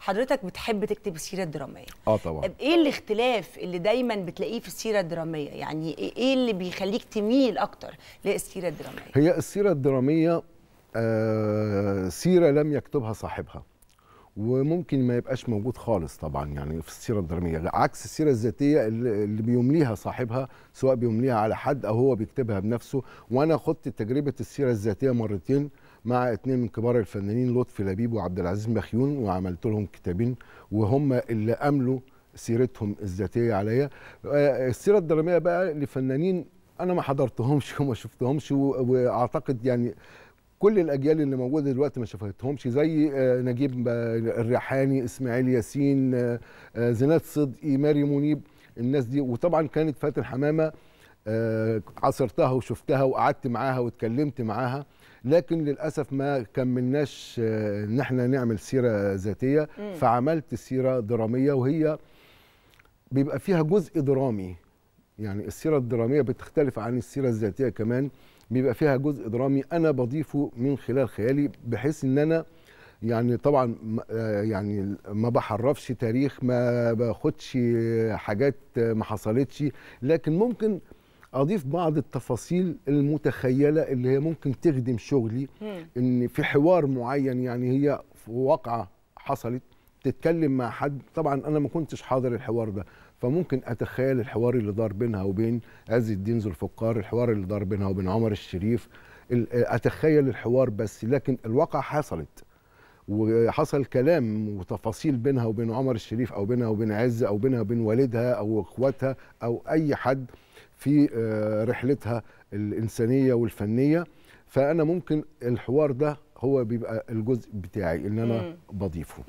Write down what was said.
حضرتك بتحب تكتب السيره الدراميه اه طبعا ايه الاختلاف اللي دايما بتلاقيه في السيره الدراميه يعني إيه،, ايه اللي بيخليك تميل اكتر للسيره الدراميه هي السيره الدراميه آه سيره لم يكتبها صاحبها وممكن ما يبقاش موجود خالص طبعا يعني في السيره الدراميه عكس السيره الذاتيه اللي بيمليها صاحبها سواء بيمليها على حد او هو بيكتبها بنفسه وانا خدت تجربه السيره الذاتيه مرتين مع اثنين من كبار الفنانين لطفي لبيب وعبد العزيز مخيون وعملت لهم كتابين وهم اللي املوا سيرتهم الذاتيه عليا آه، السيره الدراميه بقى لفنانين انا ما حضرتهمش وما شفتهمش واعتقد يعني كل الاجيال اللي موجوده دلوقتي ما شافتهمش زي آه، نجيب آه، الريحاني اسماعيل ياسين زينات صدقي ماري منيب الناس دي وطبعا كانت فاتن حمامه آه، عصرتها وشفتها وقعدت معاها واتكلمت معاها لكن للاسف ما كملناش آه، ان احنا نعمل سيره ذاتيه فعملت سيره دراميه وهي بيبقى فيها جزء درامي يعني السيره الدراميه بتختلف عن السيره الذاتيه كمان بيبقى فيها جزء درامي انا بضيفه من خلال خيالي بحيث ان انا يعني طبعا آه، يعني ما بحرفش تاريخ ما باخدش حاجات ما حصلتش لكن ممكن اضيف بعض التفاصيل المتخيله اللي هي ممكن تخدم شغلي ان في حوار معين يعني هي في واقعه حصلت تتكلم مع حد طبعا انا ما كنتش حاضر الحوار ده فممكن اتخيل الحوار اللي دار بينها وبين عز الدين ذو الفقار الحوار اللي دار بينها وبين عمر الشريف اتخيل الحوار بس لكن الواقع حصلت وحصل كلام وتفاصيل بينها وبين عمر الشريف او بينها وبين عز او بينها وبين والدها او اخواتها او اي حد في آه، رحلتها الانسانيه والفنيه فانا ممكن الحوار ده هو بيبقى الجزء بتاعي اللي انا بضيفه